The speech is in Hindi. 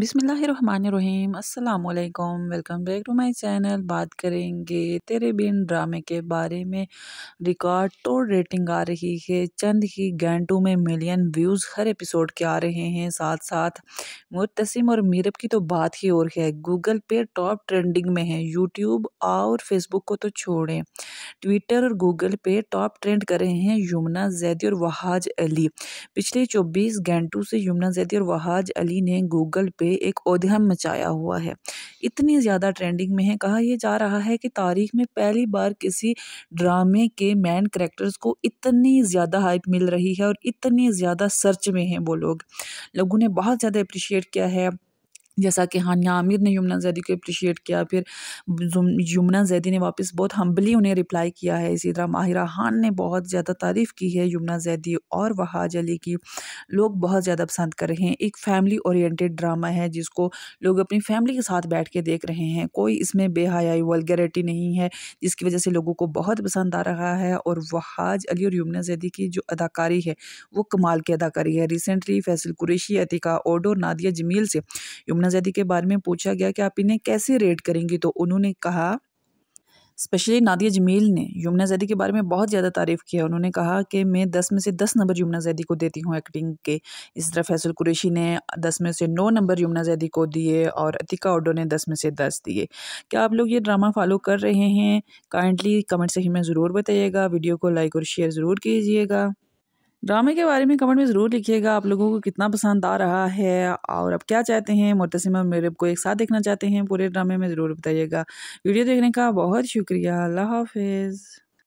बिसमीम अल्लाम welcome back to my channel बात करेंगे तेरे बिन ड्रामे के बारे में रिकॉर्ड तोड़ रेटिंग आ रही है चंद ही घंटों में मिलियन व्यूज़ हर एपिसोड के आ रहे हैं साथ साथ मुतसिम और मीरब की तो बात ही और है गूगल पे टॉप ट्रेंडिंग में है यूट्यूब और फेसबुक को तो छोड़ें ट्विटर और गूगल पे टॉप ट्रेंड कर रहे हैं यमुना जैदी और वहाज अली पिछले चौबीस घंटों से यमुना जैदी और वहाज अली ने गूगल पे एक उद्यम मचाया हुआ है इतनी ज़्यादा ट्रेंडिंग में है कहा यह जा रहा है कि तारीख में पहली बार किसी ड्रामे के मैन करेक्टर्स को इतनी ज़्यादा हाइप मिल रही है और इतनी ज़्यादा सर्च में हैं वो लोग लोगों ने बहुत ज़्यादा अप्रिशिएट किया है जैसा कि हानिया आमिर ने यमुना जैदी को अप्रिशिएट किया फिर यमुना जैदी ने वापस बहुत हम्बली उन्हें रिप्लाई किया है इसी तरह माहिरा खान ने बहुत ज़्यादा तारीफ़ की है यमुना जैदी और वहाज अली की लोग बहुत ज़्यादा पसंद कर रहे हैं एक फैमिली ओरिएंटेड ड्रामा है जिसको लोग अपनी फैमिली के साथ बैठ के देख रहे हैं कोई इसमें बेहयाई वलगरेटी नहीं है जिसकी वजह से लोगों को बहुत पसंद आ रहा है और वहाज अली और यमुना जैदी की जो अदाकारी है वो कमाल की अदाकारी है रिसेंटली फैसल कुरेशी अतिका ओडो नादिया जमील से यमुना यमुना जैदी के बारे में पूछा गया कि आप इन्हें कैसे रेड करेंगी तो उन्होंने कहा स्पेशली नादिया जमील ने यमुना जैदी के बारे में बहुत ज़्यादा तारीफ़ किया उन्होंने कहा कि मैं दस में से दस नंबर यमुना जैदी को देती हूँ एक्टिंग के इस तरह फैसल कुरेशी ने दस में से नौ नंबर यमुना जैदी को दिए और अतिका ओडो ने दस में से दस दिए क्या आप लोग ये ड्रामा फॉलो कर रहे हैं काइंडली कमेंट से हमें ज़रूर बताइएगा वीडियो को लाइक और शेयर ज़रूर कीजिएगा ड्रामे के बारे में कमेंट में ज़रूर लिखिएगा आप लोगों को कितना पसंद आ रहा है और अब क्या चाहते हैं मुतसिम और मेरे को एक साथ देखना चाहते हैं पूरे ड्रामे में ज़रूर बताइएगा वीडियो देखने का बहुत शुक्रिया अल्लाह हाफिज़